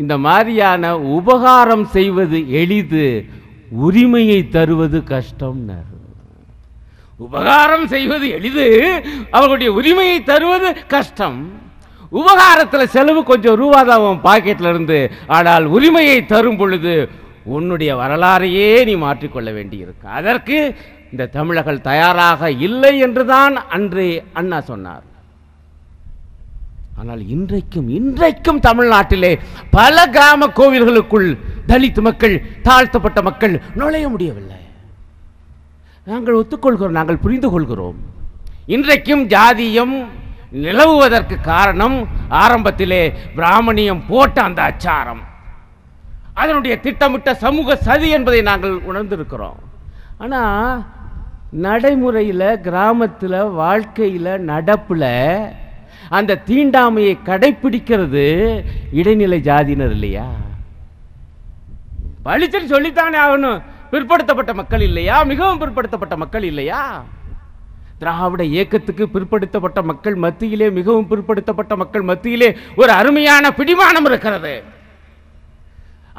இந்த மாதிரியான உபகாரம் செய்வது எளிது உரிமையை தருவது கஷ்டம் உபகாரம் செய்வது எளிது அவர்களுடைய உரிமையை தருவது கஷ்டம் உபகாரத்தில் செலவு கொஞ்சம் ரூபா தான் பாக்கெட்டில் இருந்து ஆனால் உரிமையை தரும் பொழுது உன்னுடைய வரலாறையே நீ மாற்றிக்கொள்ள வேண்டியிருக்கு அதற்கு இந்த தமிழர்கள் தயாராக இல்லை என்றுதான் அன்று அண்ணா சொன்னார் ஆனால் இன்றைக்கும் இன்றைக்கும் தமிழ்நாட்டிலே பல கிராம கோவில்களுக்குள் தலித் மக்கள் தாழ்த்தப்பட்ட மக்கள் நுழைய முடியவில்லை நாங்கள் ஒத்துக்கொள்கிறோம் நாங்கள் புரிந்து கொள்கிறோம் இன்றைக்கும் ஜாதியம் நிலவுவதற்கு காரணம் ஆரம்பத்திலே பிராமணியம் போட்ட அந்த அச்சாரம் அதனுடைய திட்டமிட்ட சமூக சதி என்பதை நாங்கள் உணர்ந்திருக்கிறோம் ஆனால் நடைமுறையில் கிராமத்தில் வாழ்க்கையில் நடப்பில் அந்த தீண்டாமையை கடைபிடிக்கிறது இடைநிலை ஜாதியினர் இல்லையா பளிச்சன் சொல்லித்தானே ஆகணும் பிற்படுத்தப்பட்ட மக்கள் இல்லையா மிகவும் பிற்படுத்தப்பட்ட மக்கள் இல்லையா திராவிட இயக்கத்துக்கு பிற்படுத்தப்பட்ட மக்கள் மத்தியிலே மிகவும் பிற்படுத்தப்பட்ட மக்கள் மத்தியிலே ஒரு அருமையான பிடிமானம் இருக்கிறது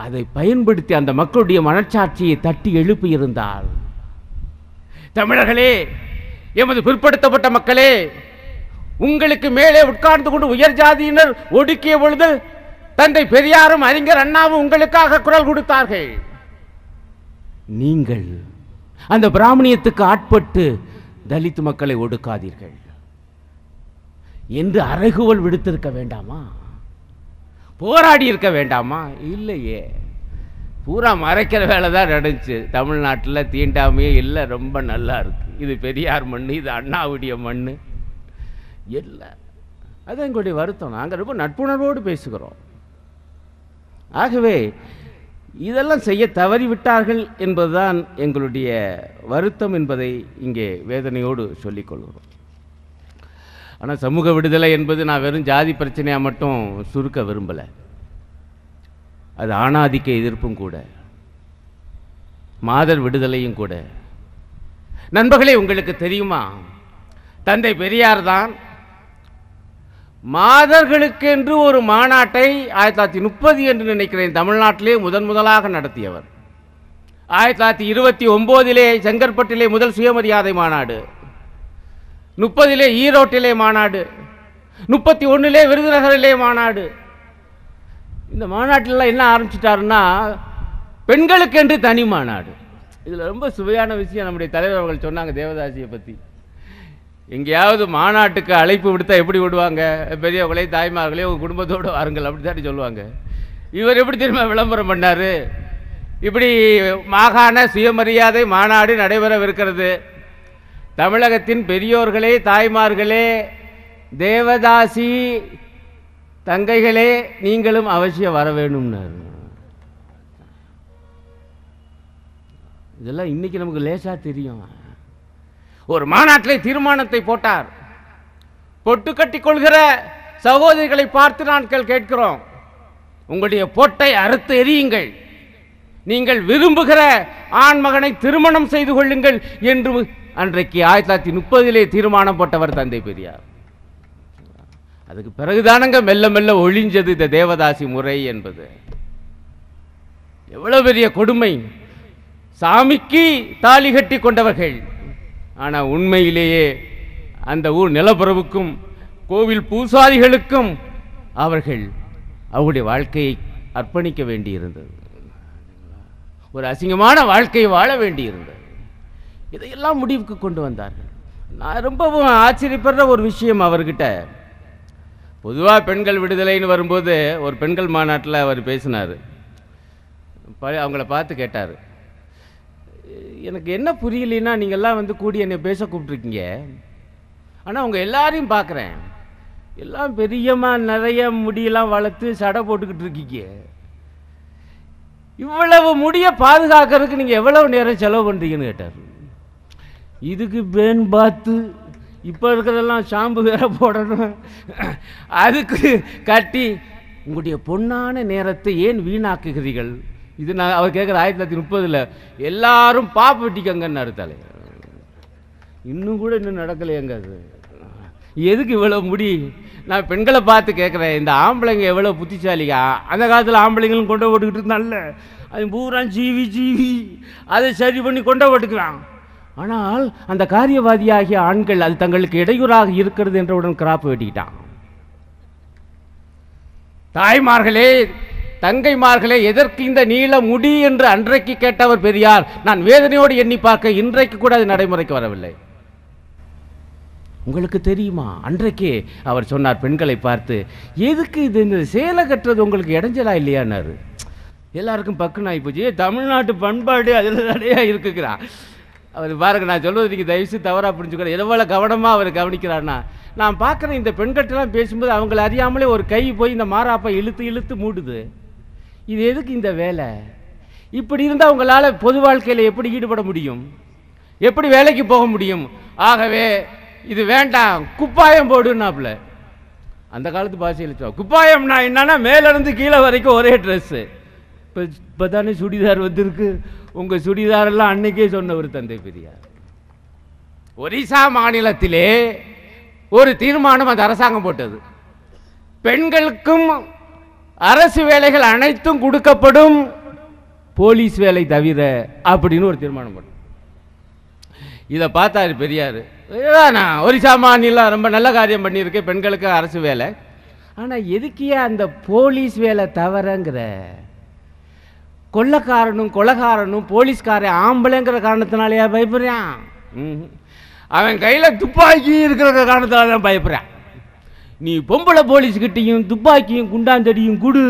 அதை பயன்படுத்தி அந்த மக்களுடைய மனச்சாட்சியை தட்டி எழுப்பி இருந்தால் தமிழர்களே எமது பிற்படுத்தப்பட்ட மக்களே உங்களுக்கு மேலே உட்கார்ந்து கொண்டு உயர் ஜாதியினர் ஒடுக்கிய பொழுது தந்தை பெரியாரும் அறிஞர் அண்ணாவும் உங்களுக்காக குரல் கொடுத்தார்கள் நீங்கள் அந்த பிராமணியத்துக்கு ஆட்பட்டு தலித் மக்களை ஒடுக்காதீர்கள் என்று அறகுவல் விடுத்திருக்க வேண்டாமா போராடி இருக்க வேண்டாமா இல்லையே பூரா மறைக்கிற வேலை தான் நடந்துச்சு தமிழ்நாட்டில் தீண்டாமையே இல்லை ரொம்ப நல்லா இருக்குது இது பெரியார் மண் இது அண்ணாவுடைய மண் இல்லை அது எங்களுடைய வருத்தம் நாங்கள் ரொம்ப நட்புணர்வோடு பேசுகிறோம் ஆகவே இதெல்லாம் செய்ய தவறிவிட்டார்கள் என்பதுதான் எங்களுடைய வருத்தம் என்பதை இங்கே வேதனையோடு சொல்லிக்கொள்கிறோம் ஆனால் சமூக விடுதலை என்பது நான் வெறும் ஜாதி பிரச்சனையாக மட்டும் சுருக்க விரும்பலை அது ஆணாதிக்க எதிர்ப்பும் கூட மாதர் விடுதலையும் கூட நண்பர்களே உங்களுக்கு தெரியுமா தந்தை பெரியார் தான் மாதர்களுக்கென்று ஒரு மாநாட்டை ஆயிரத்தி தொள்ளாயிரத்தி முப்பது என்று நினைக்கிறேன் தமிழ்நாட்டிலே முதன் முதலாக நடத்தியவர் ஆயிரத்தி தொள்ளாயிரத்தி இருபத்தி ஒம்போதிலே செங்கற்பட்டிலே முதல் சுயமரியாதை மாநாடு முப்பதிலே ஈரோட்டிலே மாநாடு முப்பத்தி ஒன்றிலே விருதுநகரிலே மாநாடு இந்த மாநாட்டிலலாம் என்ன ஆரம்பிச்சிட்டாருன்னா பெண்களுக்கென்று தனி மாநாடு இதில் ரொம்ப சுவையான விஷயம் நம்முடைய தலைவர் அவர்கள் சொன்னாங்க தேவதாசியை பற்றி எங்கேயாவது மாநாட்டுக்கு அழைப்பு விடுத்தால் எப்படி விடுவாங்க பெரியவங்களே தாய்மார்களே உங்கள் குடும்பத்தோடு வாருங்கள் அப்படி தான் சொல்லுவாங்க இவர் எப்படி திரும்ப விளம்பரம் பண்ணார் இப்படி மாகாண சுயமரியாதை மாநாடு நடைபெறவிருக்கிறது தமிழகத்தின் பெரியோர்களே தாய்மார்களே தேவதாசி தங்கைகளே நீங்களும் அவசியம் வர வேணும்னார் இதெல்லாம் இன்றைக்கி நமக்கு லேசாக தெரியும் ஒரு மாநாட்டிலே தீர்மானத்தை போட்டார் பொட்டு கட்டி கொள்கிற சகோதரிகளை பார்த்து நாட்கள் கேட்கிறோம் உங்களுடைய பொட்டை அறுத்து எரியுங்கள் நீங்கள் விரும்புகிற ஆண்மகனை திருமணம் செய்து கொள்ளுங்கள் என்று அன்றைக்கு ஆயிரத்தி தொள்ளாயிரத்தி முப்பதிலே தீர்மானம் போட்டவர் தந்தை பெரியார் அதுக்கு பிறகுதானங்க மெல்ல மெல்ல ஒழிஞ்சது இந்த தேவதாசி முறை என்பது எவ்வளவு பெரிய கொடுமை சாமிக்கு தாலி கட்டி கொண்டவர்கள் ஆனால் உண்மையிலேயே அந்த ஊர் நிலப்பரவுக்கும் கோவில் பூசாரிகளுக்கும் அவர்கள் அவருடைய வாழ்க்கையை அர்ப்பணிக்க வேண்டியிருந்தது ஒரு அசிங்கமான வாழ்க்கையை வாழ வேண்டியிருந்தது இதையெல்லாம் முடிவுக்கு கொண்டு வந்தார்கள் நான் ரொம்பவும் ஆச்சரியப்படுற ஒரு விஷயம் அவர்கிட்ட பொதுவாக பெண்கள் விடுதலைன்னு வரும்போது ஒரு பெண்கள் மாநாட்டில் அவர் பேசினார் அவங்கள பார்த்து கேட்டார் எனக்கு என்ன புரியலன்னா நீங்கள்லாம் வந்து கூடி என்னை பேச கூப்பிட்ருக்கீங்க ஆனால் உங்கள் எல்லாரையும் பார்க்குறேன் எல்லாம் பெரியமாக நிறைய முடியெல்லாம் வளர்த்து சடை போட்டுக்கிட்டு இருக்கீங்க இவ்வளவு முடியை பாதுகாக்கிறதுக்கு நீங்கள் எவ்வளவு நேரம் செலவு பண்ணுறீங்கன்னு கேட்டார் இதுக்கு பேன் பார்த்து இப்போ இருக்கிறதெல்லாம் ஷாம்பு வேற போடணும் அதுக்கு கட்டி உங்களுடைய பொன்னான நேரத்தை ஏன் வீணாக்குகிறீர்கள் இது நான் அவர் கேட்குற ஆயிரத்தி தொள்ளாயிரத்தி முப்பதில் எல்லாரும் பாப்பு வெட்டிக்கங்கன்னு அறுத்தாலே இன்னும் கூட இன்னும் எங்க அது எதுக்கு இவ்வளோ முடி நான் பெண்களை பார்த்து கேட்குறேன் இந்த ஆம்பளைங்க எவ்வளோ புத்திசாலியா அந்த காலத்தில் ஆம்பளைங்களும் கொண்டை போட்டுக்கிட்டு இருந்தால அது பூரா ஜீவி ஜீவி அதை சரி பண்ணி கொண்டை போட்டுக்கிறான் ஆனால் அந்த காரியவாதியாகிய ஆண்கள் அது தங்களுக்கு இடையூறாக இருக்கிறது என்றவுடன் கிராப்பு வெட்டிக்கிட்டான் தாய்மார்களே தங்கைமார்களே எதற்கு இந்த நீள முடி என்று அன்றைக்கு கேட்டவர் பெரியார் நான் வேதனையோடு எண்ணி பார்க்க இன்றைக்கு கூட அது நடைமுறைக்கு வரவில்லை உங்களுக்கு தெரியுமா அன்றைக்கே அவர் சொன்னார் பெண்களை பார்த்து எதுக்கு இது இந்த சேலை கட்டுறது உங்களுக்கு இடைஞ்சலா இல்லையானார் எல்லாருக்கும் பக்குன்னு ஆகிப்போச்சு தமிழ்நாட்டு பண்பாடு அதில் நிறையா இருக்குங்கிறான் அவர் பாருங்க நான் சொல்வது நீங்கள் தயவுசு தவறாக புரிஞ்சுக்கிறார் எவ்வளோ கவனமாக அவர் கவனிக்கிறான்னா நான் பார்க்குறேன் இந்த பெண்கட்டெல்லாம் பேசும்போது அவங்கள அறியாமலே ஒரு கை போய் இந்த மாறாப்பை இழுத்து இழுத்து மூடுது இது எதுக்கு இந்த வேலை இப்படி இருந்தால் உங்களால் பொது வாழ்க்கையில் எப்படி ஈடுபட முடியும் எப்படி வேலைக்கு போக முடியும் ஆகவே இது வேண்டாம் குப்பாயம் போடுனாப்புல அந்த காலத்து பாஷையில் குப்பாயம்னா என்னன்னா மேலேருந்து கீழே வரைக்கும் ஒரே ட்ரெஸ்ஸு இப்போ இப்போ தானே சுடிதார் வந்திருக்கு உங்கள் சுடிதாரெல்லாம் அன்னைக்கே சொன்ன ஒரு தந்தை பெரியார் ஒரிசா மாநிலத்திலே ஒரு தீர்மானம் அந்த அரசாங்கம் போட்டது பெண்களுக்கும் அரசு வேலைகள் அனைத்தும் கொடுக்கப்படும் போலீஸ் வேலை தவிர அப்படின்னு ஒரு தீர்மானம் பண்ணும் இதை பார்த்தாரு பெரியார் நான் ஒரிசா மாநிலம் ரொம்ப நல்ல காரியம் பண்ணியிருக்கேன் பெண்களுக்கு அரசு வேலை ஆனால் எதுக்கே அந்த போலீஸ் வேலை தவிரங்கிற கொள்ளக்காரனும் கொலகாரனும் போலீஸ்காரன் ஆம்பளைங்கிற காரணத்தினாலேயா பயப்படுறான் அவன் கையில் துப்பாக்கி இருக்கிற காரணத்தினால தான் பயப்படுறான் நீ பொம்பளை கிட்டையும் துப்பாக்கியும் குண்டாந்தடியும் குடு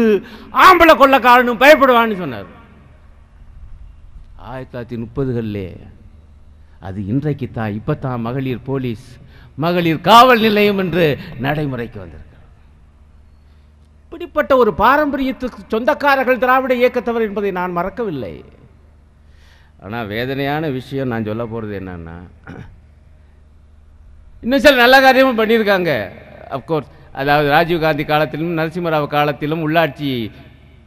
ஆம்பளை கொள்ளக்காரனும் பயப்படுவான்னு சொன்னார் ஆயிரத்தி தொள்ளாயிரத்தி முப்பதுகளில் அது இன்றைக்கு தான் இப்போ தான் மகளிர் போலீஸ் மகளிர் காவல் நிலையம் என்று நடைமுறைக்கு வந்திருக்கு இப்படிப்பட்ட ஒரு பாரம்பரியத்துக்கு சொந்தக்காரர்கள் திராவிட இயக்கத்தவர் என்பதை நான் மறக்கவில்லை ஆனால் வேதனையான விஷயம் நான் சொல்ல போகிறது என்னன்னா இன்னும் சில நல்ல காரியமும் பண்ணியிருக்காங்க அப்கோர்ஸ் அதாவது ராஜீவ்காந்தி காலத்திலும் நரசிம்மராவ் காலத்திலும் உள்ளாட்சி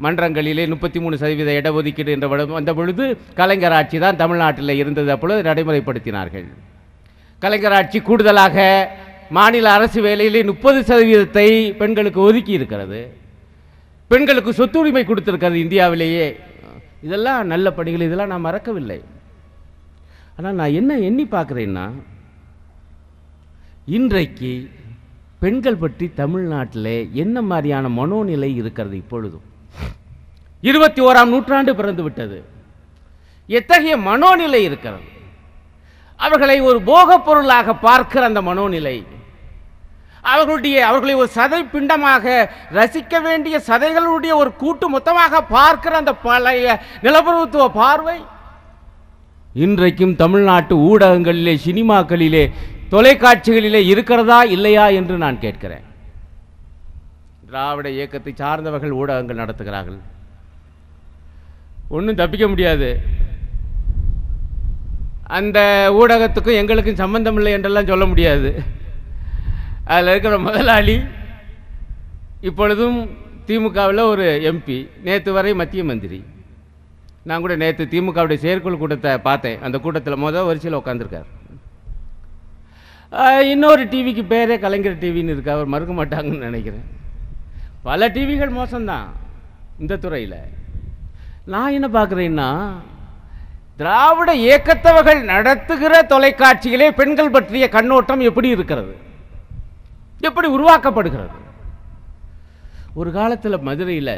மன்றங்களிலே முப்பத்தி மூணு சதவீத இடஒதுக்கீடு என்ற வந்த பொழுது கலைஞர் ஆட்சி தான் தமிழ்நாட்டில் இருந்தது அப்பொழுது நடைமுறைப்படுத்தினார்கள் கலைஞர் ஆட்சி கூடுதலாக மாநில அரசு வேலையிலே முப்பது சதவீதத்தை பெண்களுக்கு ஒதுக்கி இருக்கிறது பெண்களுக்கு சொத்துரிமை கொடுத்துருக்கிறது இந்தியாவிலேயே இதெல்லாம் நல்ல பணிகள் இதெல்லாம் நான் மறக்கவில்லை ஆனால் நான் என்ன எண்ணி பார்க்குறேன்னா இன்றைக்கு பெண்கள் பற்றி தமிழ்நாட்டில் என்ன மாதிரியான மனோநிலை இருக்கிறது இப்பொழுதும் இருபத்தி ஓராம் நூற்றாண்டு பிறந்து விட்டது எத்தகைய மனோநிலை இருக்கிறது அவர்களை ஒரு போகப் பொருளாக பார்க்கிற அந்த மனோநிலை அவர்களுடைய அவர்களை ஒரு சதை பிண்டமாக ரசிக்க வேண்டிய சதைகளுடைய ஒரு கூட்டு மொத்தமாக பார்க்கிற அந்த பழைய நிலப்பிரபுத்துவ பார்வை இன்றைக்கும் தமிழ்நாட்டு ஊடகங்களிலே சினிமாக்களிலே தொலைக்காட்சிகளிலே இருக்கிறதா இல்லையா என்று நான் கேட்கிறேன் திராவிட இயக்கத்தை சார்ந்தவர்கள் ஊடகங்கள் நடத்துகிறார்கள் ஒன்றும் தப்பிக்க முடியாது அந்த ஊடகத்துக்கும் எங்களுக்கும் சம்பந்தம் இல்லை என்றெல்லாம் சொல்ல முடியாது அதில் இருக்கிற முதலாளி இப்பொழுதும் திமுகவில் ஒரு எம்பி நேற்று வரை மத்திய மந்திரி நான் கூட நேற்று திமுகவுடைய செயற்குழு கூட்டத்தை பார்த்தேன் அந்த கூட்டத்தில் மொதல் வரிசையில் உட்காந்துருக்கார் இன்னொரு டிவிக்கு பேரே கலைஞர் டிவின்னு இருக்கு அவர் மறுக்க மாட்டாங்கன்னு நினைக்கிறேன் பல டிவிகள் மோசம்தான் இந்த துறையில் நான் என்ன பார்க்குறேன்னா திராவிட இயக்கத்தவர்கள் நடத்துகிற தொலைக்காட்சிகளே பெண்கள் பற்றிய கண்ணோட்டம் எப்படி இருக்கிறது எப்படி உருவாக்கப்படுகிறது ஒரு காலத்தில் மதுரையில்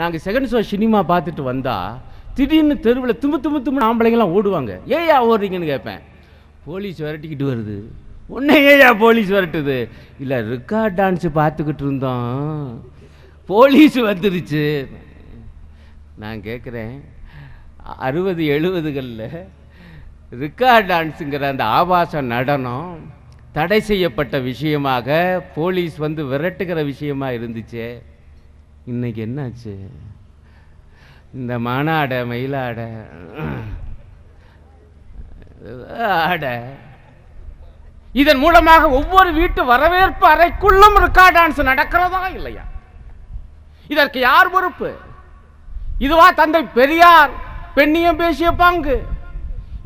நாங்கள் செகண்ட் ஷோ சினிமா பார்த்துட்டு வந்தால் திடீர்னு தெருவில் தும்பு தும்பு தும்பு ஆம்பளைங்களாம் ஓடுவாங்க ஏயா ஓடுறீங்கன்னு கேட்பேன் போலீஸ் விரட்டிக்கிட்டு வருது உன்னையா போலீஸ் வரட்டுது இல்லை ரிக்கார்ட் டான்ஸு பார்த்துக்கிட்டு இருந்தோம் போலீஸ் வந்துருச்சு நான் கேட்குறேன் அறுபது எழுபதுகளில் ரிக்கார்ட் டான்ஸுங்கிற அந்த ஆபாச நடனம் தடை செய்யப்பட்ட விஷயமாக போலீஸ் வந்து விரட்டுகிற விஷயமா இருந்துச்சு இன்றைக்கி என்னாச்சு இந்த மானாட மயிலாடை ஆட இதன் மூலமாக ஒவ்வொரு வீட்டு வரவேற்பு அறைக்குள்ளும் ரிக்கா டான்ஸ் நடக்கிறதா இல்லையா இதற்கு யார் பொறுப்பு இதுவா தந்தை பெரியார் பெண்ணியம் பேசிய பங்கு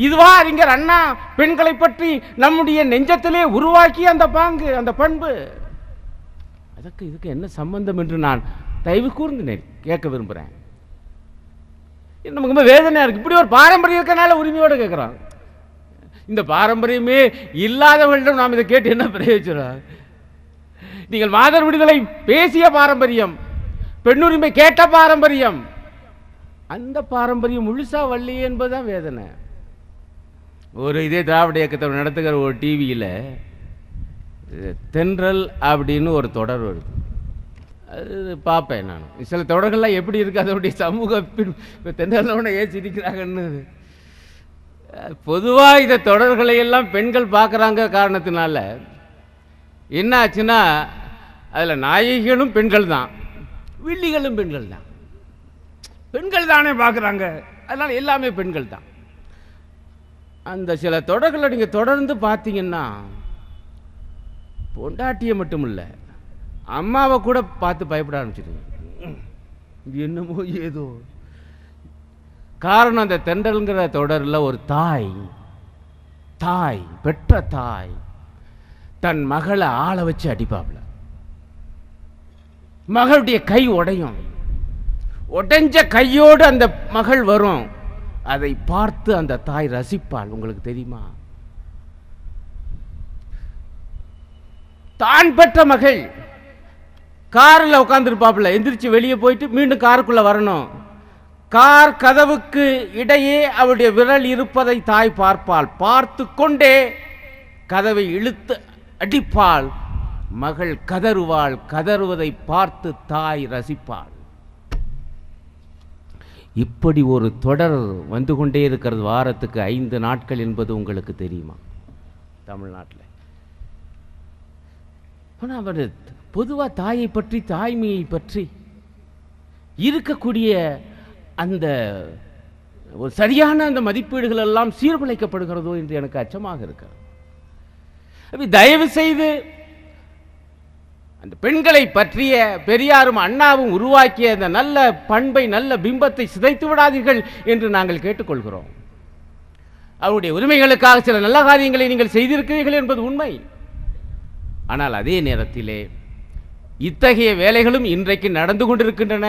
இதுவா அறிஞர் அண்ணா பெண்களை பற்றி நம்முடைய நெஞ்சத்திலே உருவாக்கி அந்த பாங்கு அந்த பண்பு அதற்கு இதுக்கு என்ன சம்பந்தம் என்று நான் தயவு கூர்ந்து கேட்க விரும்புகிறேன் நமக்கு ரொம்ப வேதனையாக இருக்குது இப்படி ஒரு பாரம்பரியம் இருக்கனால உரிமையோடு கேட்குறாங்க இந்த பாரம்பரியமே இல்லாதவர்களிடம் நாம் இதை கேட்டு என்ன பிரயோஜனம் நீங்கள் மாதர் விடுதலை பேசிய பாரம்பரியம் பெண்ணுரிமை கேட்ட பாரம்பரியம் அந்த பாரம்பரியம் முழுசா வள்ளி என்பதுதான் வேதனை ஒரு இதே திராவிட இயக்கத்தை நடத்துகிற ஒரு டிவியில் தென்றல் அப்படின்னு ஒரு தொடர் வருது அது பார்ப்பேன் நான் சில தொடர்கள்லாம் எப்படி இருக்கு அதனுடைய சமூக பின் தென்றல் ஏன் சிரிக்கிறாங்கன்னு பொதுவாக இந்த தொடர்களை எல்லாம் பெண்கள் பார்க்குறாங்க காரணத்தினால என்ன ஆச்சுன்னா அதில் நாயகிகளும் பெண்கள் தான் வில்லிகளும் பெண்கள் தான் பெண்கள் தானே பார்க்குறாங்க அதனால் எல்லாமே பெண்கள் தான் அந்த சில தொடர்களை நீங்கள் தொடர்ந்து பார்த்தீங்கன்னா பொண்டாட்டியை மட்டும் இல்லை அம்மாவை கூட பார்த்து பயப்பட ஆரம்பிச்சிடுங்க என்னமோ ஏதோ காரணம் அந்த தென்றல்ங்கிற தொடரில் ஒரு தாய் தாய் பெற்ற தாய் தன் மகளை ஆளை வச்சு அடிப்பாப்ல மகளுடைய கை உடையும் உடைஞ்ச கையோடு அந்த மகள் வரும் அதை பார்த்து அந்த தாய் ரசிப்பாள் உங்களுக்கு தெரியுமா தான் பெற்ற மகள் காரில் உட்காந்துருப்பாப்புல எந்திரிச்சு வெளியே போயிட்டு மீண்டும் காருக்குள்ளே வரணும் கார் கதவுக்கு இடையே அவருடைய விரல் இருப்பதை தாய் பார்ப்பாள் பார்த்து கொண்டே கதவை இழுத்து அடிப்பாள் மகள் கதறுவாள் கதறுவதை பார்த்து தாய் ரசிப்பாள் இப்படி ஒரு தொடர் வந்து கொண்டே இருக்கிறது வாரத்துக்கு ஐந்து நாட்கள் என்பது உங்களுக்கு தெரியுமா தமிழ்நாட்டில் அவர் பொதுவாக தாயை பற்றி தாய்மையை பற்றி இருக்கக்கூடிய அந்த ஒரு சரியான அந்த மதிப்பீடுகள் எல்லாம் சீர்குலைக்கப்படுகிறதோ என்று எனக்கு அச்சமாக இருக்கிறது தயவு செய்து அந்த பெண்களை பற்றிய பெரியாரும் அண்ணாவும் உருவாக்கிய அந்த நல்ல பண்பை நல்ல பிம்பத்தை சிதைத்து விடாதீர்கள் என்று நாங்கள் கேட்டுக்கொள்கிறோம் அவருடைய உரிமைகளுக்காக சில நல்ல காரியங்களை நீங்கள் செய்திருக்கிறீர்கள் என்பது உண்மை ஆனால் அதே நேரத்திலே இத்தகைய வேலைகளும் இன்றைக்கு நடந்து கொண்டிருக்கின்றன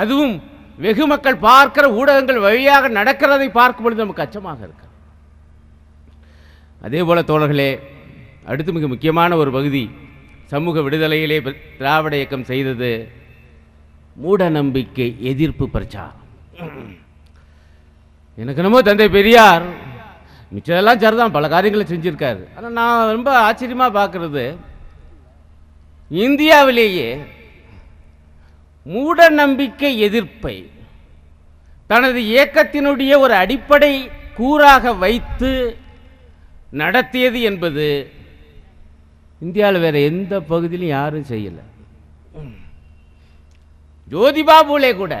அதுவும் வெகு மக்கள் பார்க்கிற ஊடகங்கள் வழியாக நடக்கிறதை பார்க்கும் பொழுது நமக்கு அச்சமாக இருக்கு அதே போல தோழர்களே அடுத்து மிக முக்கியமான ஒரு பகுதி சமூக விடுதலையிலே திராவிட இயக்கம் செய்தது மூடநம்பிக்கை எதிர்ப்பு பிரச்சாரம் எனக்கு என்னமோ தந்தை பெரியார் மிச்சதெல்லாம் சரிதான் பல காரியங்களை செஞ்சுருக்காரு ஆனால் நான் ரொம்ப ஆச்சரியமாக பார்க்குறது இந்தியாவிலேயே மூட நம்பிக்கை எதிர்ப்பை தனது இயக்கத்தினுடைய ஒரு அடிப்படை கூறாக வைத்து நடத்தியது என்பது இந்தியாவில் வேறு எந்த பகுதியிலும் யாரும் செய்யலை ஜோதிபா பூலே கூட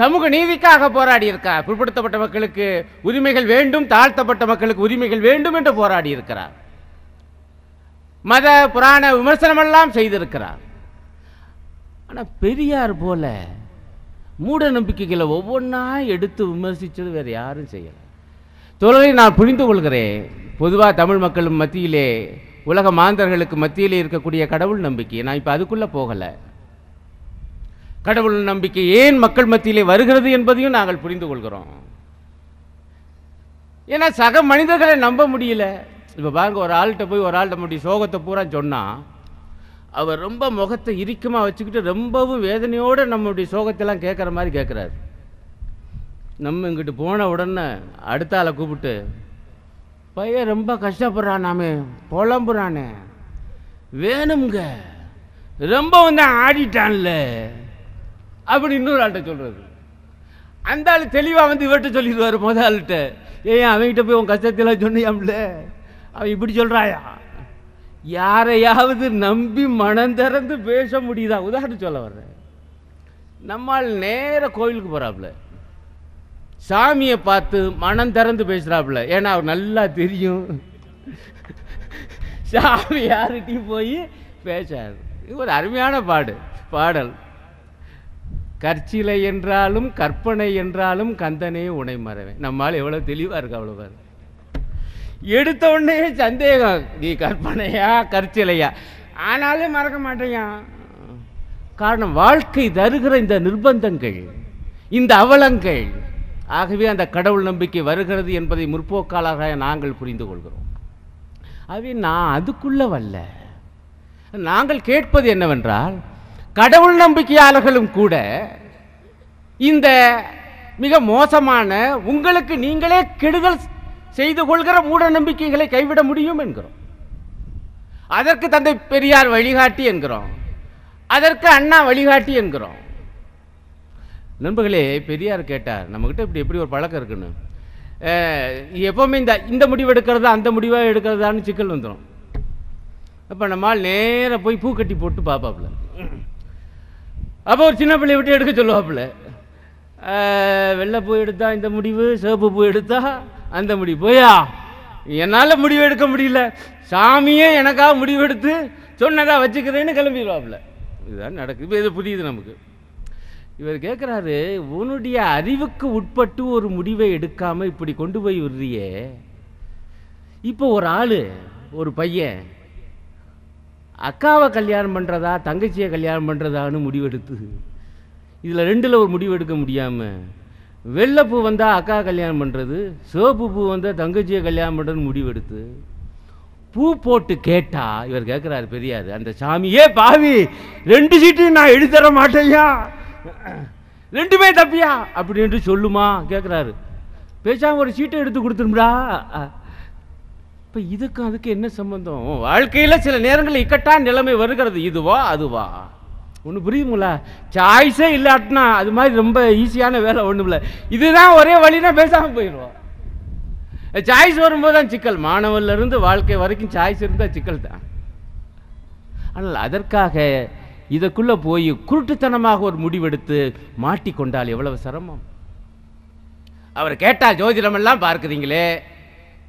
சமூக நீதிக்காக போராடி இருக்கார் பிற்படுத்தப்பட்ட மக்களுக்கு உரிமைகள் வேண்டும் தாழ்த்தப்பட்ட மக்களுக்கு உரிமைகள் வேண்டும் என்று போராடி இருக்கிறார் மத புராண விமர்சனமெல்லாம் செய்திருக்கிறார் ஆனால் பெரியார் போல மூட நம்பிக்கைகளை ஒவ்வொன்றா எடுத்து விமர்சித்தது வேறு யாரும் செய்யலை தோழரை நான் புரிந்து கொள்கிறேன் பொதுவாக தமிழ் மக்கள் மத்தியிலே உலக மாந்தர்களுக்கு மத்தியிலே இருக்கக்கூடிய கடவுள் நம்பிக்கை நான் இப்போ அதுக்குள்ளே போகலை கடவுள் நம்பிக்கை ஏன் மக்கள் மத்தியிலே வருகிறது என்பதையும் நாங்கள் புரிந்து கொள்கிறோம் ஏன்னா சக மனிதர்களை நம்ப முடியல இப்போ பாருங்க ஒரு ஆள்கிட்ட போய் ஒரு ஆள்கிட்ட நம்முடைய சோகத்தை பூரா சொன்னால் அவர் ரொம்ப முகத்தை இறுக்கமாக வச்சுக்கிட்டு ரொம்பவும் வேதனையோடு நம்மளுடைய சோகத்தெல்லாம் கேட்குற மாதிரி கேட்குறாரு நம்ம இங்கிட்டு போன உடனே அடுத்த ஆளை கூப்பிட்டு பையன் ரொம்ப கஷ்டப்படுறான் நாமே புலம்புறானே வேணுங்க ரொம்ப வந்து ஆடிட்டான்ல அப்படி இன்னொரு ஆள்கிட்ட சொல்கிறது அந்த ஆள் தெளிவாக வந்து இவர்கிட்ட சொல்லிடுவார் முதல் ஆள்கிட்ட ஏன் அவங்ககிட்ட போய் உன் கஷ்டத்தெல்லாம் சொன்னியாம்ல அவன் இப்படி சொல்கிறாயா யாரையாவது நம்பி மனம் திறந்து பேச முடியுதா உதாரணம் சொல்ல வர்றேன் நம்மால் நேர கோயிலுக்கு போகிறாப்புல சாமியை பார்த்து மனம் திறந்து பேசுகிறாப்புல ஏன்னா அவர் நல்லா தெரியும் சாமி யார்கிட்டையும் போய் பேசாது இது ஒரு அருமையான பாடு பாடல் கற்சிலை என்றாலும் கற்பனை என்றாலும் கந்தனையே உனை மறவேன் நம்மால் எவ்வளோ தெளிவாக இருக்கு அவ்வளோ பாரு எடுத்த உடனே சந்தேகம் நீ கற்பனையா கற்சிலையா ஆனாலும் மறக்க மாட்டேயான் காரணம் வாழ்க்கை தருகிற இந்த நிர்பந்தங்கள் இந்த அவலங்கள் ஆகவே அந்த கடவுள் நம்பிக்கை வருகிறது என்பதை முற்போக்காளாக நாங்கள் புரிந்து கொள்கிறோம் ஆகவே நான் அதுக்குள்ள வல்ல நாங்கள் கேட்பது என்னவென்றால் கடவுள் நம்பிக்கையாளர்களும் கூட இந்த மிக மோசமான உங்களுக்கு நீங்களே கெடுதல் செய்து கொள்கிற மூட நம்பிக்கைகளை கைவிட முடியும் என்கிறோம் அதற்கு தந்தை பெரியார் வழிகாட்டி என்கிறோம் அதற்கு அண்ணா வழிகாட்டி என்கிறோம் நண்பர்களே பெரியார் கேட்டார் நம்மக்கிட்ட இப்படி எப்படி ஒரு பழக்கம் இருக்குன்னு எப்போவுமே இந்த இந்த முடிவு எடுக்கிறதா அந்த முடிவாக எடுக்கிறதான்னு சிக்கல் வந்துடும் அப்போ நம்மால் நேராக போய் பூ கட்டி போட்டு பார்ப்பாப்புல அப்போ ஒரு சின்ன பிள்ளை விட்டு எடுக்க சொல்லுவாப்புல வெள்ளை பூ எடுத்தா இந்த முடிவு சிவப்பு பூ எடுத்தா அந்த முடிவு போயா என்னால் முடிவு எடுக்க முடியல சாமியே எனக்காக முடிவெடுத்து சொன்னதா வச்சுக்கிறேன்னு கிளம்பிடுவாப்புல இதுதான் நடக்குது இப்போ இது புரியுது நமக்கு இவர் கேட்குறாரு உன்னுடைய அறிவுக்கு உட்பட்டு ஒரு முடிவை எடுக்காமல் இப்படி கொண்டு போய் விடுறியே இப்போ ஒரு ஆள் ஒரு பையன் அக்காவை கல்யாணம் பண்ணுறதா தங்கச்சியை கல்யாணம் பண்ணுறதான்னு முடிவெடுத்து இதில் ரெண்டில் ஒரு முடிவு எடுக்க முடியாமல் வெள்ளை பூ வந்தால் அக்கா கல்யாணம் பண்ணுறது சிவப்பு பூ வந்தால் தங்கச்சியை கல்யாணம் பண்ணுறதுன்னு முடிவெடுத்து பூ போட்டு கேட்டால் இவர் கேட்குறாரு பெரியார் அந்த சாமியே பாவி ரெண்டு சீட்டு நான் எழுதித்தர மாட்டேயா ரெண்டுமே தப்பியா அப்படின்ட்டு சொல்லுமா கேட்குறாரு பேசாம ஒரு சீட்டை எடுத்து கொடுத்துரும்டா இப்போ இதுக்கும் அதுக்கு என்ன சம்மந்தம் வாழ்க்கையில் சில நேரங்களில் இக்கட்டான நிலைமை வருகிறது இதுவா அதுவா ஒன்று புரியுதுங்களா சாய்ஸே இல்லாட்டினா அது மாதிரி ரொம்ப ஈஸியான வேலை ஒன்றும் இல்லை இதுதான் ஒரே வழினா பேசாமல் போயிடுவோம் சாய்ஸ் வரும்போது தான் சிக்கல் மாணவன்லேருந்து வாழ்க்கை வரைக்கும் சாய்ஸ் இருந்தால் சிக்கல் தான் ஆனால் அதற்காக இதற்குள்ளே போய் குருட்டுத்தனமாக ஒரு முடிவெடுத்து மாட்டிக்கொண்டால் எவ்வளவு சிரமம் அவர் கேட்டால் ஜோதிடமெல்லாம் பார்க்குறீங்களே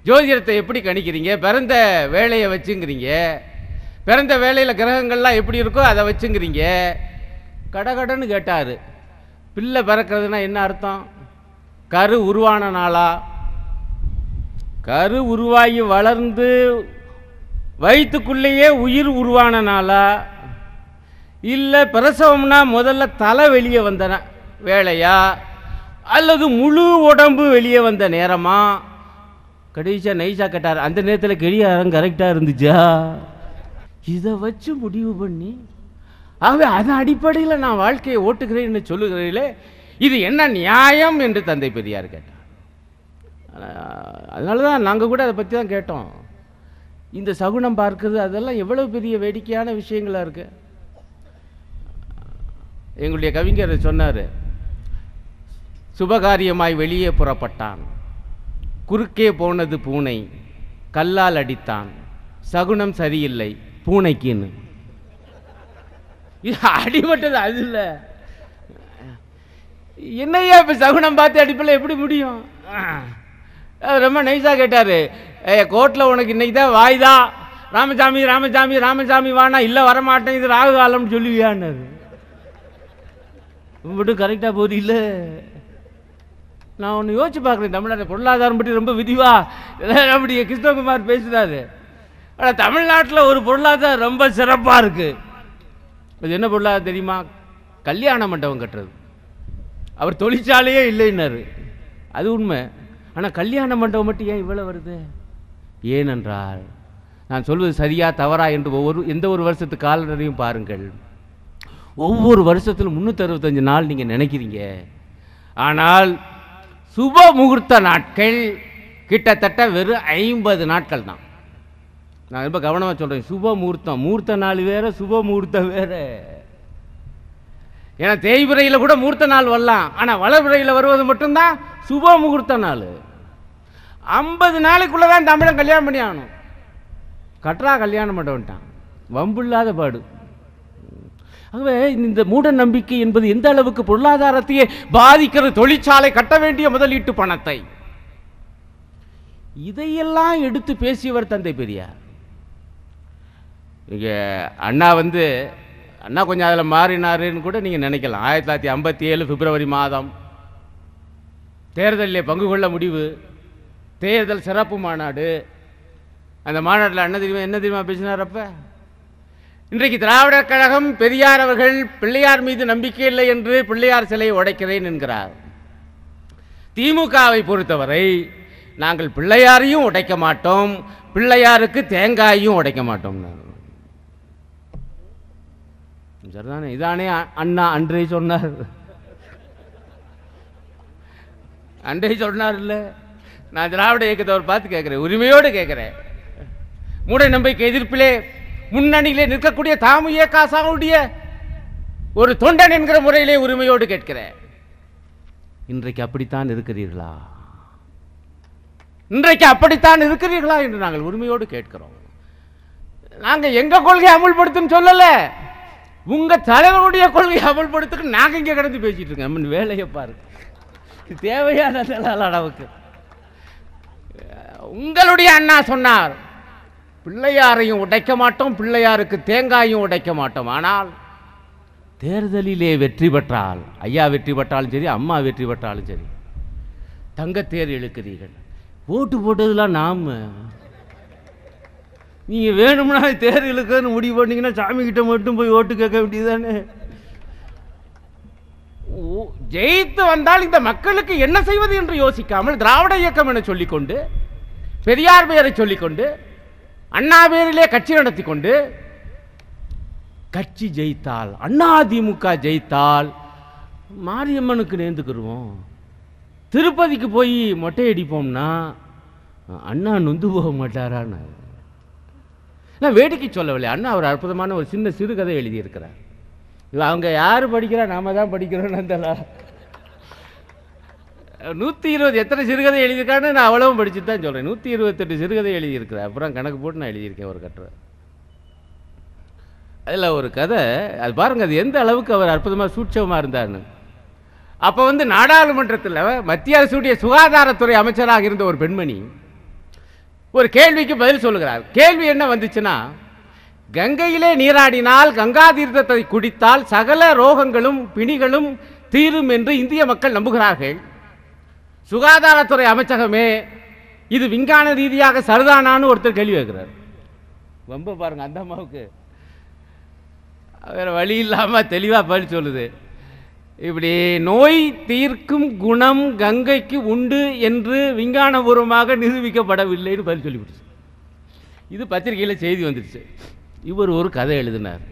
ஜோதிடத்தை எப்படி கணிக்கிறீங்க பிறந்த வேலையை வச்சுங்கிறீங்க பிறந்த வேலையில் கிரகங்கள்லாம் எப்படி இருக்கோ அதை வச்சுங்கிறீங்க கடகடன்னு கேட்டார் பிள்ளை பிறக்கிறதுனா என்ன அர்த்தம் கரு உருவான நாளா கரு உருவாகி வளர்ந்து வயிற்றுக்குள்ளேயே உயிர் உருவான நாளா இல்லை பிரசவம்னா முதல்ல தலை வெளியே வந்தன வேலையா அல்லது முழு உடம்பு வெளியே வந்த நேரமா கடைசியாக நைஸாக கேட்டார் அந்த நேரத்தில் கெடியாரம் கரெக்டாக இருந்துச்சா இதை வச்சு முடிவு பண்ணி ஆகவே அதன் அடிப்படையில் நான் வாழ்க்கையை என்று சொல்லுகிறீர்களே இது என்ன நியாயம் என்று தந்தை பெரியார் கேட்டார் அதனால தான் நாங்கள் கூட அதை பற்றி தான் கேட்டோம் இந்த சகுனம் பார்க்கறது அதெல்லாம் எவ்வளோ பெரிய வேடிக்கையான விஷயங்களாக இருக்குது எங்களுடைய கவிஞர் சொன்னார் சுபகாரியமாய் வெளியே புறப்பட்டான் குறுக்கே போனது பூனை கல்லால் அடித்தான் சகுனம் சரியில்லை பூனைக்குன்னு இது அடிபட்டது அது இல்லை என்னையா இப்போ சகுனம் பார்த்து அடிப்பில் எப்படி முடியும் ரொம்ப நைஸாக கேட்டார் ஏ கோர்ட்டில் உனக்கு இன்றைக்கி தான் வாய்தா ராமசாமி ராமசாமி ராமசாமி வானா இல்லை வரமாட்டேன் இது ராகு காலம்னு சொல்லுவியான்னு மட்டும் கரெக்டாக போகுது இல்லை நான் ஒன்று யோசிச்சு பார்க்குறேன் தமிழ்நாட்டு பொருளாதாரம் பற்றி ரொம்ப விதிவா அப்படி கிருஷ்ணகுமார் பேசுகிறாரு ஆனால் தமிழ்நாட்டில் ஒரு பொருளாதாரம் ரொம்ப சிறப்பாக இருக்குது அது என்ன பொருளாதாரம் தெரியுமா கல்யாண மண்டபம் கட்டுறது அவர் தொழிற்சாலையே இல்லைன்னாரு அது உண்மை ஆனால் கல்யாண மண்டபம் மட்டும் ஏன் இவ்வளோ வருது ஏனென்றால் நான் சொல்வது சரியா தவறா என்று ஒவ்வொரு எந்த ஒரு வருஷத்து காலநிலையும் பாருங்கள் ஒவ்வொரு வருஷத்திலும் முந்நூற்றறுபத்தஞ்சு நாள் நீங்கள் நினைக்கிறீங்க ஆனால் சுப முகூர்த்த நாட்கள் கிட்டத்தட்ட வெறும் ஐம்பது நாட்கள் தான் நான் ரொம்ப கவனமாக சொல்கிறேன் சுபமூர்த்தம் மூர்த்த நாள் வேறு சுப வேறு ஏன்னா தேய்பிரையில் கூட மூர்த்த நாள் வரலாம் ஆனால் வளர்புறையில் வருவது மட்டும்தான் சுப முகூர்த்த நாள் ஐம்பது நாளைக்குள்ளே தான் தமிழன் கல்யாணம் பண்ணி ஆகணும் கட்டுறா கல்யாணம் பண்ண வேண்டான் வம்பு இல்லாத பாடு ஆகவே இந்த மூட நம்பிக்கை என்பது எந்த அளவுக்கு பொருளாதாரத்தையே பாதிக்கிறது தொழிற்சாலை கட்ட வேண்டிய முதலீட்டு பணத்தை இதையெல்லாம் எடுத்து பேசியவர் தந்தை பெரியார் இங்கே அண்ணா வந்து அண்ணா கொஞ்சம் அதில் மாறினாருன்னு கூட நீங்கள் நினைக்கலாம் ஆயிரத்தி தொள்ளாயிரத்தி ஐம்பத்தி ஏழு பிப்ரவரி மாதம் தேர்தலில் பங்கு கொள்ள முடிவு தேர்தல் சிறப்பு மாநாடு அந்த மாநாட்டில் அண்ணன் தெரியுமா என்ன தெரியுமா பேசினார் அப்போ இன்றைக்கு திராவிடர் கழகம் பெரியார் அவர்கள் பிள்ளையார் மீது நம்பிக்கை இல்லை என்று பிள்ளையார் சிலையை உடைக்கிறேன் என்கிறார் திமுகவை பொறுத்தவரை நாங்கள் பிள்ளையாரையும் உடைக்க மாட்டோம் பிள்ளையாருக்கு தேங்காயும் உடைக்க மாட்டோம் நாங்கள் சரிதானே இதானே அண்ணா அன்றே சொன்னார் அன்றே சொன்னார் இல்லை நான் திராவிட இயக்கத்தவர் பார்த்து கேட்குறேன் உரிமையோடு கேட்குறேன் மூட நம்பிக்கை எதிர்ப்பிலே முன்னணியிலே நிற்கக்கூடிய தாமு இயக்காசாவுடைய ஒரு தொண்டன் என்கிற முறையிலே உரிமையோடு கேட்கிறேன் இன்றைக்கு அப்படித்தான் இருக்கிறீர்களா இன்றைக்கு அப்படித்தான் இருக்கிறீர்களா என்று நாங்கள் உரிமையோடு கேட்கிறோம் நாங்கள் எங்கள் கொள்கையை அமுல்படுத்துன்னு சொல்லலை உங்கள் தலைவருடைய கொள்கையை அமல்படுத்துக்கு நாங்கள் இங்கே கிடந்து பேசிகிட்டு இருக்கேன் வேலையை பாருங்க தேவையான அளவுக்கு உங்களுடைய அண்ணா சொன்னார் பிள்ளையாரையும் உடைக்க மாட்டோம் பிள்ளையாருக்கு தேங்காயும் உடைக்க மாட்டோம் ஆனால் தேர்தலிலே வெற்றி பெற்றால் ஐயா வெற்றி பெற்றாலும் சரி அம்மா வெற்றி பெற்றாலும் சரி தங்கத்தேர் இழுக்கிறீர்கள் ஓட்டு போட்டதெல்லாம் நாம் நீங்கள் வேணும்னா தேர் இழுக்கன்னு முடிவு பண்ணிங்கன்னா சாமிக்கிட்ட மட்டும் போய் ஓட்டு கேட்க வேண்டியதானே ஜெயித்து வந்தால் இந்த மக்களுக்கு என்ன செய்வது என்று யோசிக்காமல் திராவிட இயக்கம் என சொல்லிக்கொண்டு பெரியார் பெயரை சொல்லிக்கொண்டு அண்ணா பேரிலே கட்சி நடத்தி கொண்டு கட்சி ஜெயித்தால் அண்ணா திமுக ஜெயித்தால் மாரியம்மனுக்கு நேர்ந்துக்கிடுவோம் திருப்பதிக்கு போய் மொட்டை அடிப்போம்னா அண்ணா நொந்து போக மாட்டாரான்னு நான் வேடிக்கை சொல்லவில்லை அண்ணா அவர் அற்புதமான ஒரு சின்ன சிறுகதை எழுதியிருக்கிறார் அவங்க யார் படிக்கிறா நாம தான் படிக்கிறோன்னு அந்த நூற்றி இருபது எத்தனை சிறுகதை எழுதியிருக்கான்னு நான் அவ்வளவும் படித்து தான் சொல்கிறேன் நூற்றி இருபத்தெட்டு சிறுகதை எழுதியிருக்கிறேன் அப்புறம் கணக்கு போட்டு நான் எழுதியிருக்கேன் ஒரு கட்டுரை அதில் ஒரு கதை அது பாருங்கள் அது எந்த அளவுக்கு அவர் அற்புதமாக சூட்சமாக இருந்தார்னு அப்போ வந்து நாடாளுமன்றத்தில் மத்திய அரசுடைய சுகாதாரத்துறை அமைச்சராக இருந்த ஒரு பெண்மணி ஒரு கேள்விக்கு பதில் சொல்லுகிறார் கேள்வி என்ன வந்துச்சுன்னா கங்கையிலே நீராடினால் கங்கா தீர்த்தத்தை குடித்தால் சகல ரோகங்களும் பிணிகளும் தீரும் என்று இந்திய மக்கள் நம்புகிறார்கள் சுகாதாரத்துறை அமைச்சகமே இது விஞ்ஞான ரீதியாக சரிதானான்னு ஒருத்தர் கேள்வி வைக்கிறார் ரொம்ப பாருங்கள் அந்த அம்மாவுக்கு வேறு வழி இல்லாமல் தெளிவாக பதில் சொல்லுது இப்படி நோய் தீர்க்கும் குணம் கங்கைக்கு உண்டு என்று விஞ்ஞானபூர்வமாக நிரூபிக்கப்படவில்லைன்னு பதில் சொல்லிவிடுச்சு இது பத்திரிகையில் செய்தி வந்துடுச்சு இவர் ஒரு கதை எழுதினார்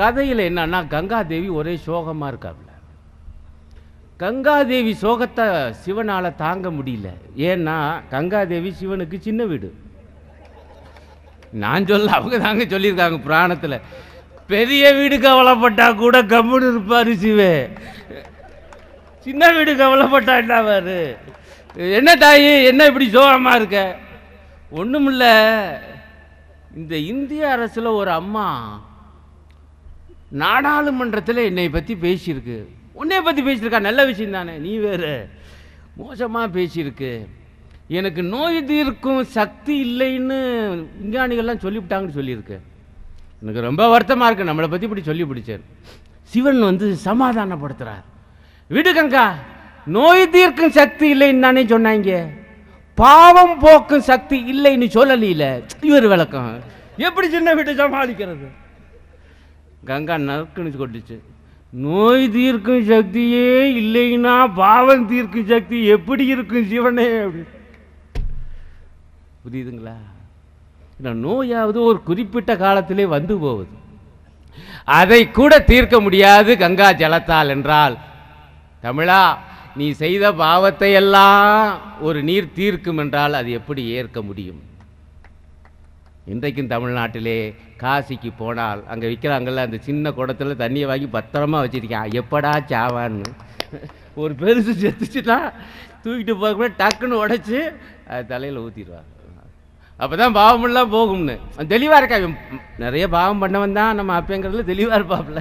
கதையில் என்னன்னா கங்காதேவி ஒரே சோகமாக இருக்காப்புல கங்காதேவி சோகத்தை சிவனால் தாங்க முடியல ஏன்னா கங்காதேவி சிவனுக்கு சின்ன வீடு நான் சொல்ல அவங்க தாங்க சொல்லியிருக்காங்க புராணத்தில் பெரிய வீடு கவலைப்பட்டா கூட கம்முன்னு இருப்பார் சிவே சின்ன வீடு கவலைப்பட்டா என்னாவார் என்ன தாயி என்ன இப்படி சோகமாக இருக்க ஒன்றுமில்ல இந்த இந்திய அரசில் ஒரு அம்மா நாடாளுமன்றத்தில் என்னை பற்றி பேசியிருக்கு உன்னைய பற்றி பேசியிருக்கா நல்ல விஷயம் தானே நீ வேறு மோசமாக பேசியிருக்கு எனக்கு நோய் தீர்க்கும் சக்தி இல்லைன்னு விஞ்ஞானிகள்லாம் சொல்லிவிட்டாங்கன்னு சொல்லியிருக்கேன் எனக்கு ரொம்ப வருத்தமாக இருக்குது நம்மளை பற்றி இப்படி சொல்லி பிடிச்சார் சிவன் வந்து சமாதானப்படுத்துகிறார் விடுகங்கா நோய் தீர்க்கும் சக்தி இல்லைன்னு சொன்னாங்க பாவம் போக்கும் சக்தி இல்லைன்னு சொல்லலையில் இவர் விளக்கம் எப்படி சின்ன வீட்டை சமாளிக்கிறது கங்கா நறுக்குன்னு கொட்டுச்சு நோய் தீர்க்கும் சக்தியே இல்லைன்னா பாவம் தீர்க்கும் சக்தி எப்படி இருக்கும் சிவனே அப்படி புரியுதுங்களா இந்த நோயாவது ஒரு குறிப்பிட்ட காலத்திலே வந்து போகுது அதை கூட தீர்க்க முடியாது கங்கா ஜலத்தால் என்றால் தமிழா நீ செய்த பாவத்தை எல்லாம் ஒரு நீர் தீர்க்கும் என்றால் அது எப்படி ஏற்க முடியும் இன்றைக்கும் தமிழ்நாட்டிலே காசிக்கு போனால் அங்கே விற்கிறாங்கல்ல அந்த சின்ன குடத்தில் தண்ணியை வாங்கி பத்திரமா வச்சுருக்கேன் எப்படா சாவான்னு ஒரு பெருசு செத்துச்சுன்னா தூக்கிட்டு போக கூட டக்குன்னு உடச்சி அது தலையில் ஊற்றிடுவாங்க அப்பதான் பாவம் பாவமெல்லாம் போகும்னு தெளிவாக இருக்கா நிறைய பாவம் பண்ணவன் தான் நம்ம அப்பங்கிறதுல தெளிவாக இருப்பாப்ல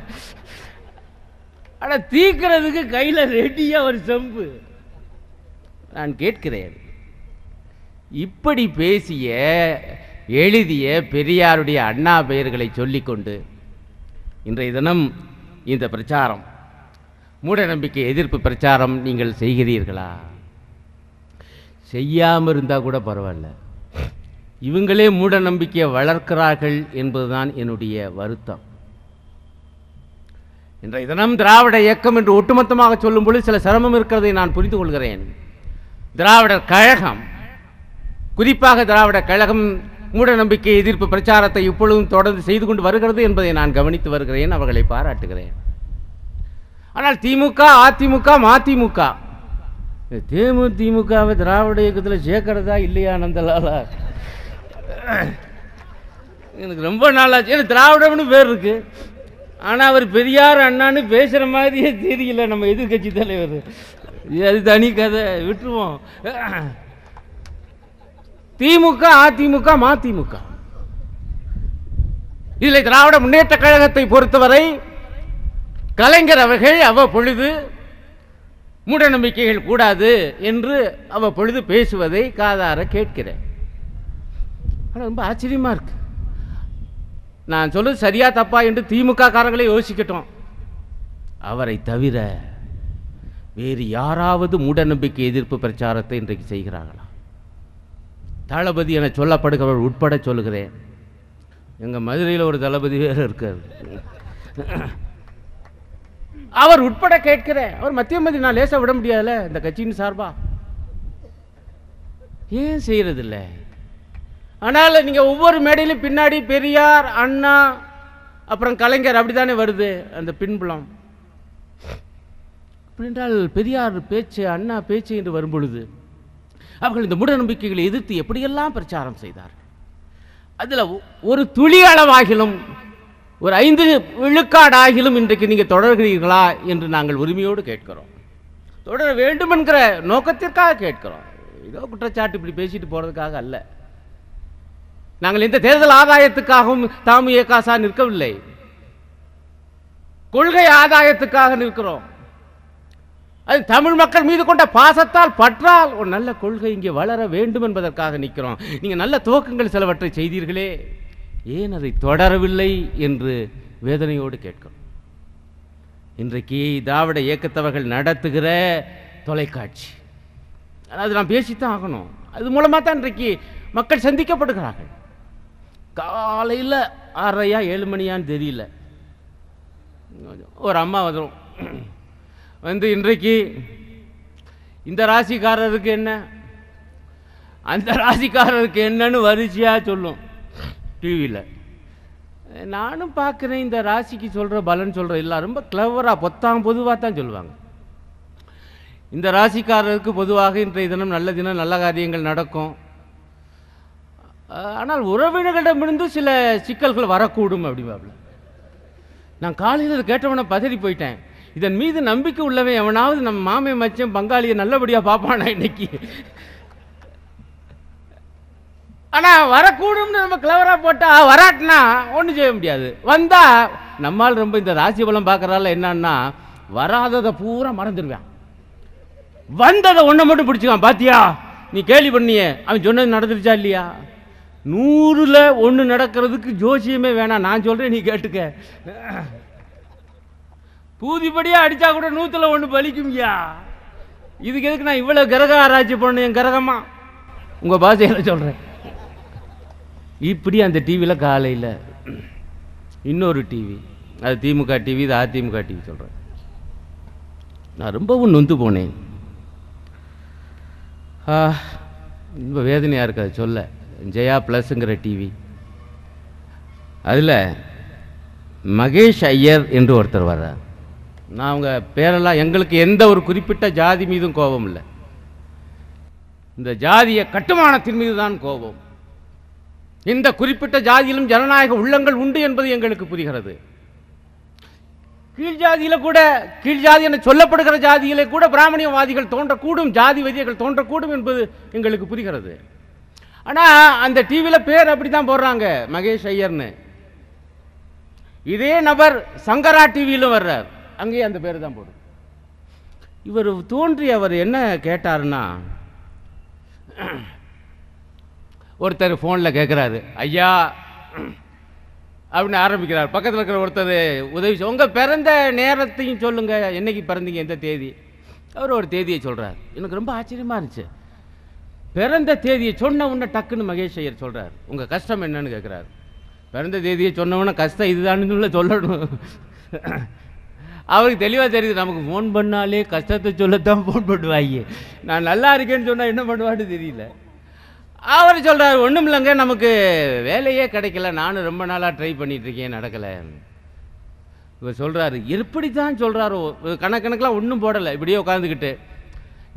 ஆனால் தீக்கிறதுக்கு கையில் ரெடியா ஒரு செம்பு நான் கேட்கிறேன் இப்படி பேசிய எழுதிய பெரியாருடைய அண்ணா பெயர்களை சொல்லிக்கொண்டு இன்றைய தினம் இந்த பிரச்சாரம் மூட நம்பிக்கை எதிர்ப்பு பிரச்சாரம் நீங்கள் செய்கிறீர்களா செய்யாமல் இருந்தால் கூட பரவாயில்ல இவங்களே மூட நம்பிக்கையை வளர்க்கிறார்கள் என்பதுதான் என்னுடைய வருத்தம் இன்றைய தினம் திராவிட இயக்கம் என்று ஒட்டுமொத்தமாக சொல்லும் பொழுது சில சிரமம் இருக்கிறதை நான் புரிந்து கொள்கிறேன் திராவிடர் கழகம் குறிப்பாக திராவிட கழகம் மூட நம்பிக்கை எதிர்ப்பு பிரச்சாரத்தை இப்பொழுதும் தொடர்ந்து செய்து கொண்டு வருகிறது என்பதை நான் கவனித்து வருகிறேன் அவர்களை பாராட்டுகிறேன் ஆனால் திமுக அதிமுக மதிமுக தேமு திமுகவை திராவிட இயக்கத்தில் சேர்க்கிறதா இல்லையா நந்தலாலா எனக்கு ரொம்ப நாளாச்சு எனக்கு திராவிடம்னு பேர் இருக்குது ஆனால் அவர் பெரியார் அண்ணான்னு பேசுகிற மாதிரியே தெரியல நம்ம எதிர்கட்சி தலைவர் அது தனி கதை விட்டுருவோம் திமுக அதிமுக மதிமுக இதில் திராவிட முன்னேற்ற கழகத்தை பொறுத்தவரை கலைஞர் அவர்கள் அவ பொழுது மூடநம்பிக்கைகள் கூடாது என்று அவ பொழுது பேசுவதை காதார கேட்கிறேன் ஆனால் ரொம்ப ஆச்சரியமாக இருக்குது நான் சொல்லுது சரியா தப்பா என்று திமுக காரங்களே யோசிக்கட்டும் அவரை தவிர வேறு யாராவது மூடநம்பிக்கை எதிர்ப்பு பிரச்சாரத்தை இன்றைக்கு செய்கிறார்களா தளபதி என சொல்லப்படுகிறவர் உட்பட சொல்லுகிறேன் எங்கள் மதுரையில் ஒரு தளபதி வேறு இருக்கார் அவர் உட்பட கேட்கிறேன் அவர் மத்திய மதி நான் லேசாக விட முடியாதுல்ல இந்த கட்சியின் சார்பா ஏன் செய்கிறதில்லை ஆனால் நீங்கள் ஒவ்வொரு மேடையிலும் பின்னாடி பெரியார் அண்ணா அப்புறம் கலைஞர் அப்படி தானே வருது அந்த பின்புலம் அப்படின்றால் பெரியார் பேச்சு அண்ணா பேச்சு என்று வரும்பொழுது அவர்கள் இந்த மூட நம்பிக்கைகளை எதிர்த்து எப்படியெல்லாம் பிரச்சாரம் செய்தார் அதில் ஒரு துளி அளவாகிலும் ஒரு ஐந்து விழுக்காடாகிலும் இன்றைக்கு நீங்கள் தொடர்கிறீர்களா என்று நாங்கள் உரிமையோடு கேட்கிறோம் தொடர வேண்டும் என்கிற நோக்கத்திற்காக கேட்கிறோம் ஏதோ குற்றச்சாட்டு இப்படி பேசிட்டு போகிறதுக்காக அல்ல நாங்கள் எந்த தேர்தல் ஆதாயத்துக்காகவும் தாமு ஏகாசா நிற்கவில்லை கொள்கை ஆதாயத்துக்காக நிற்கிறோம் அது தமிழ் மக்கள் மீது கொண்ட பாசத்தால் பற்றால் ஒரு நல்ல கொள்கை இங்கே வளர வேண்டும் என்பதற்காக நிற்கிறோம் நீங்கள் நல்ல துவக்கங்கள் சிலவற்றை செய்தீர்களே ஏன் அதை தொடரவில்லை என்று வேதனையோடு கேட்கும் இன்றைக்கு திராவிட இயக்கத்தவர்கள் நடத்துகிற தொலைக்காட்சி அது நான் பேசித்தான் ஆகணும் அது மூலமாக தான் இன்றைக்கு மக்கள் சந்திக்கப்படுகிறார்கள் காலையில் ஆறையா ஏழு மணியான்னு தெரியல ஒரு அம்மா வந்துடும் வந்து இன்றைக்கு இந்த ராசிக்காரருக்கு என்ன அந்த ராசிக்காரருக்கு என்னன்னு வரிசையாக சொல்லும் டிவியில் நானும் பார்க்குறேன் இந்த ராசிக்கு சொல்கிற பலன் சொல்கிற எல்லாம் ரொம்ப கிளவராக பொத்தாம் பொதுவாக தான் சொல்லுவாங்க இந்த ராசிக்காரருக்கு பொதுவாக இன்றைய தினம் நல்ல தினம் நல்ல காரியங்கள் நடக்கும் ஆனால் உறவினர்களிடமிருந்து சில சிக்கல்கள் வரக்கூடும் அப்படிம்பாப்புல நான் காலையில் இதை பதறி போயிட்டேன் இதன் மீது நம்பிக்கை உள்ளவன் எவனாவது நம்ம மாமே மச்சம் பங்காளியை நல்லபடியாக பார்ப்பானா இன்னைக்கு ஆனால் வரக்கூடும்னு நம்ம கிளவராக போட்டால் வராட்டினா ஒன்றும் செய்ய முடியாது வந்தால் நம்மால் ரொம்ப இந்த ராசி பலம் பார்க்குறால என்னன்னா வராததை பூரா மறந்துடுவேன் வந்ததை ஒன்றை மட்டும் பிடிச்சிக்கான் பாத்தியா நீ கேள்வி பண்ணியே அவன் சொன்னது நடந்துருச்சா இல்லையா நூறில் ஒன்று நடக்கிறதுக்கு ஜோசியமே வேணாம் நான் சொல்கிறேன் நீ கேட்டுக்க பூதிப்படியாக அடித்தா கூட நூற்றில் ஒன்று பலிக்கும்யா இதுக்கு எதுக்கு நான் இவ்வளோ கிரக ஆராய்ச்சி பண்ணு என் கிரகமா உங்கள் பாஷையில் சொல்கிறேன் இப்படி அந்த டிவியில் காலையில் இன்னொரு டிவி அது திமுக டிவி இது அதிமுக டிவி சொல்கிறேன் நான் ரொம்பவும் நொந்து போனேன் ரொம்ப வேதனையாக இருக்காது அதை சொல்ல ஜெயா ப்ளஸ்ங்கிற டிவி அதில் மகேஷ் ஐயர் என்று ஒருத்தர் வர்றார் நான் அவங்க பேரெல்லாம் எங்களுக்கு எந்த ஒரு குறிப்பிட்ட ஜாதி மீதும் கோபம் இல்லை இந்த ஜாதிய கட்டுமானத்தின் மீது தான் கோபம் இந்த குறிப்பிட்ட ஜாதியிலும் ஜனநாயக உள்ளங்கள் உண்டு என்பது எங்களுக்கு புரிகிறது கீழ் கூட கீழ் ஜாதி என சொல்லப்படுகிற ஜாதியிலே கூட பிராமணியவாதிகள் தோன்றக்கூடும் ஜாதி வதியர்கள் தோன்றக்கூடும் என்பது எங்களுக்கு புரிகிறது ஆனால் அந்த டிவியில் பேர் அப்படி தான் போடுறாங்க மகேஷ் ஐயர்னு இதே நபர் சங்கரா டிவியிலும் வர்றார் அங்கேயும் அந்த பேர் தான் போடும் இவர் தோன்றி அவர் என்ன கேட்டார்னா ஒருத்தர் ஃபோனில் கேட்குறாரு ஐயா அப்படின்னு ஆரம்பிக்கிறார் பக்கத்தில் இருக்கிற ஒருத்தர் உதவி உங்கள் பிறந்த நேரத்தையும் சொல்லுங்கள் என்றைக்கு பிறந்தீங்க எந்த தேதி அவர் ஒரு தேதியை சொல்கிறார் எனக்கு ரொம்ப ஆச்சரியமாக இருந்துச்சு பிறந்த தேதியை சொன்ன உடனே டக்குன்னு மகேஷ் ஐயர் சொல்கிறார் உங்கள் கஷ்டம் என்னன்னு கேட்குறாரு பிறந்த தேதியை சொன்னவொன்னே கஷ்டம் இதுதான்னு சொல்லணும் அவருக்கு தெளிவாக தெரியுது நமக்கு ஃபோன் பண்ணாலே கஷ்டத்தை சொல்லத்தான் ஃபோன் பண்ணுவாங்க நான் நல்லா இருக்கேன்னு சொன்னால் என்ன பண்ணுவான்னு தெரியல அவர் சொல்கிறார் ஒன்றும் இல்லைங்க நமக்கு வேலையே கிடைக்கல நானும் ரொம்ப நாளாக ட்ரை பண்ணிகிட்ருக்கேன் நடக்கலை இவர் சொல்கிறாரு எப்படி தான் சொல்கிறாரோ கணக்கணக்கெலாம் ஒன்றும் போடலை இப்படியே உட்காந்துக்கிட்டு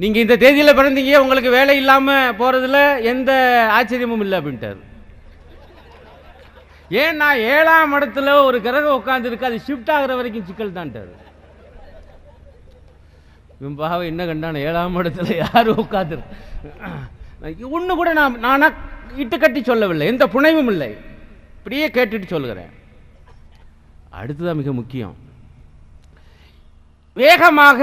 நீங்கள் இந்த தேதியில் பிறந்தீங்க உங்களுக்கு வேலை இல்லாமல் போகிறதுல எந்த ஆச்சரியமும் இல்லை அப்படின்ட்டார் நான் ஏழாம் இடத்துல ஒரு கிரகம் உட்காந்துருக்கு அது ஷிஃப்ட் ஆகிற வரைக்கும் சிக்கல் தான்ட்டார் என்ன கண்டான ஏழாம் இடத்துல யார் உட்காந்துரு ஒன்று கூட நான் நானாக கட்டி சொல்லவில்லை எந்த புனைவும் இல்லை இப்படியே கேட்டுட்டு சொல்லுகிறேன் அடுத்துதான் மிக முக்கியம் வேகமாக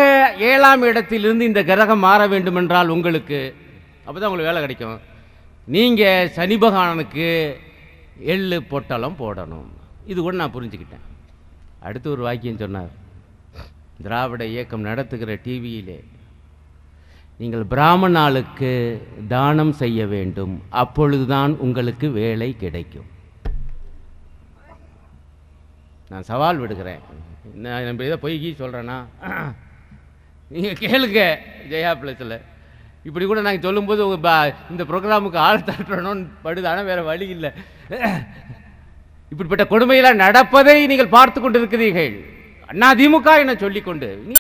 ஏழாம் இடத்திலிருந்து இந்த கிரகம் மாற வேண்டுமென்றால் உங்களுக்கு அப்போ தான் உங்களுக்கு வேலை கிடைக்கும் நீங்கள் சனி பகவானுக்கு எள்ளு பொட்டலம் போடணும் இது கூட நான் புரிஞ்சுக்கிட்டேன் அடுத்து ஒரு வாக்கியம் சொன்னார் திராவிட இயக்கம் நடத்துகிற டிவியிலே நீங்கள் பிராமணாளுக்கு தானம் செய்ய வேண்டும் அப்பொழுதுதான் உங்களுக்கு வேலை கிடைக்கும் நான் சவால் விடுகிறேன் நான் நம்ம இதை பொய்கி சொல்கிறேன்னா நீங்கள் கேளுங்க ஜெயா பிளஸில் இப்படி கூட நாங்கள் சொல்லும்போது இந்த ப்ரோக்ராமுக்கு ஆள் தட்டணும்னு படுது வேறு வழி இல்லை இப்படிப்பட்ட கொடுமையெல்லாம் நடப்பதை நீங்கள் பார்த்து கொண்டு இருக்கிறீர்கள் அண்ணா திமுக என சொல்லிக்கொண்டு